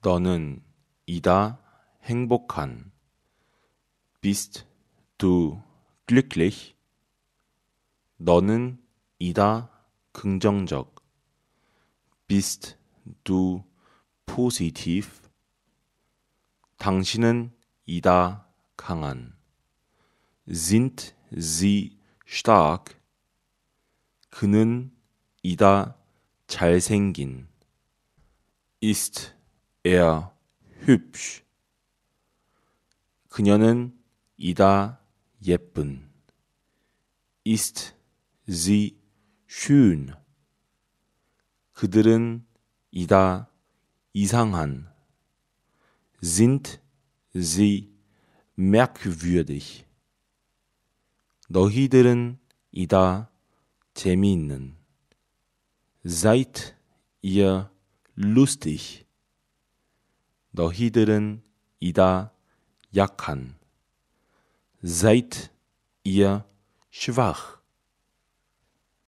너는 이다 행복한 bist du glücklich 너는 이다 긍정적 bist du positiv 당신은 이다 강한 sind sie stark 그는 이다 잘생긴 ist er hübsch. 그녀는 이다 예쁜. ist sie schön. 그들은 이다 이상한. sind sie merkwürdig. 너희들은 이다 재미있는. seid ihr lustig. 너희들은 이다 약한. Seid ihr schwach.